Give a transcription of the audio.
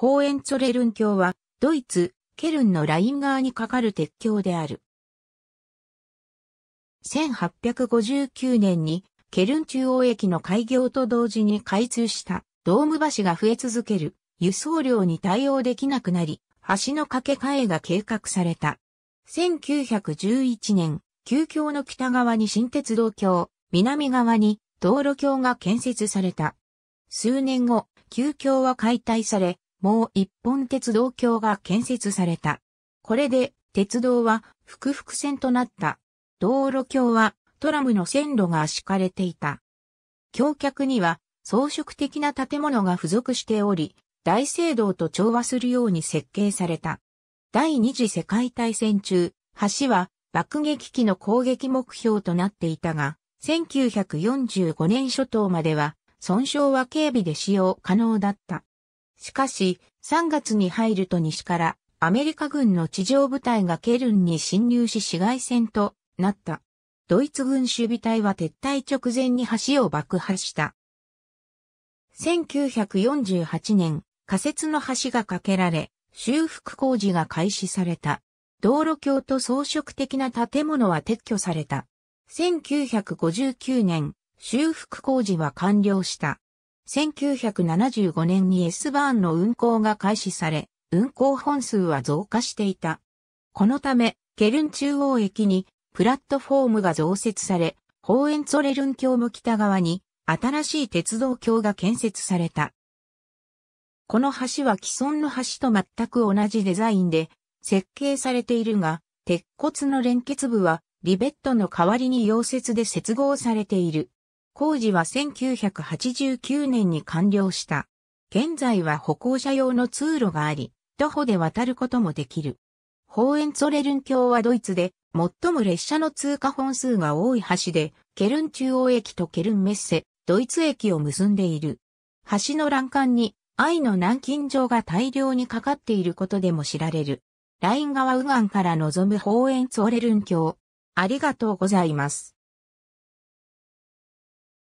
ホーエンツォレルン橋は、ドイツ、ケルンのライン側に架かる鉄橋である。1859年に、ケルン中央駅の開業と同時に開通したドーム橋が増え続ける輸送量に対応できなくなり、橋の架け替えが計画された。1911年、旧橋の北側に新鉄道橋、南側に道路橋が建設された。数年後、旧橋は解体され、もう一本鉄道橋が建設された。これで鉄道は複々線となった。道路橋はトラムの線路が敷かれていた。橋脚には装飾的な建物が付属しており、大聖堂と調和するように設計された。第二次世界大戦中、橋は爆撃機の攻撃目標となっていたが、1945年初頭までは損傷は警備で使用可能だった。しかし、3月に入ると西からアメリカ軍の地上部隊がケルンに侵入し市街戦となった。ドイツ軍守備隊は撤退直前に橋を爆破した。1948年、仮設の橋が架けられ、修復工事が開始された。道路橋と装飾的な建物は撤去された。1959年、修復工事は完了した。1975年に S バーンの運行が開始され、運行本数は増加していた。このため、ケルン中央駅にプラットフォームが増設され、ホーエンツォレルン橋も北側に新しい鉄道橋が建設された。この橋は既存の橋と全く同じデザインで設計されているが、鉄骨の連結部はリベットの代わりに溶接で接合されている。工事は1989年に完了した。現在は歩行者用の通路があり、徒歩で渡ることもできる。ホーエンツォレルン橋はドイツで最も列車の通過本数が多い橋で、ケルン中央駅とケルンメッセ、ドイツ駅を結んでいる。橋の欄干に愛の南京城が大量にかかっていることでも知られる。ライン川右岸から望むホーエンツォレルン橋。ありがとうございます。